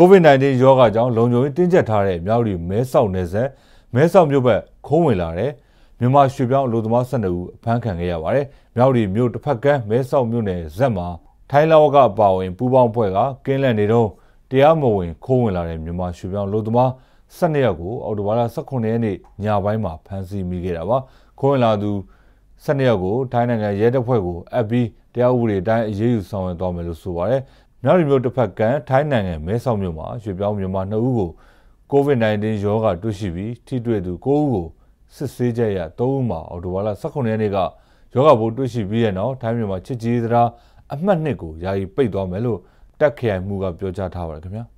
COVID-19 ရောဂါကြောင့်လုံခြုံရေးတင်းကျပ်ထားတဲ့မြောက်ရီမဲဆောက်နယ်စပ်မဲဆောက်မြို့ဘက်ခိုးဝင်လာတဲ့မြန်မာရွှေပြောင်းအလို့သမား12ဦးအဖမ်းခံခဲ့ရပါတယ်။မြောက်ရီမြို့တစ်ဖက်ကမ်းမဲဆောက်မြို့နယ်ဇက်မှာထိုင်းလဝကအပါဝင်ပူးပေါင်းဖွဲ့ကကင်းလန့်နေတော့တရားမဝင်ခိုးဝင်လာတဲ့မြန်မာရွှေပြောင်းအလို့သမား12ယောက်ကိုအော်တိုဘားလ18ရက်နေ့ညပိုင်းမှာဖမ်းဆီးမိခဲ့တာပါ။ခိုးဝင်လာသူ12ယောက်ကိုထိုင်းနိုင်ငံရဲတပ်ဖွဲ့ကိုအပ်ပြီးတရားဥပဒေအတိုင်းအရေးယူဆောင်ရွက်သွားမယ်လို့ဆိုပါတယ်။မြရီမျိုးတစ်ဖက်ကထိုင်းနိုင်ငံမဲဆောက်မြို့မှာရွှေပြောင်းမြန်မာ2ဦးကို COVID-19 ရောဂါတွေ့ရှိပြီးထိတွေ့သူ9ဦးကိုစစ်ဆေးချက်ရ3ဦးမှာအော်တိုဘာလ18ရက်နေ့ကယောဂဘိုးတွေ့ရှိပြီးတဲ့နောက်ထိုင်းမြန်မာချစ်ကြည်သရာအမှတ်နှစ်ကိုယာယီပိတ်သွားမယ်လို့တက်ခရိုင်မှုကပြောကြားထားပါတယ်ခင်ဗျာ။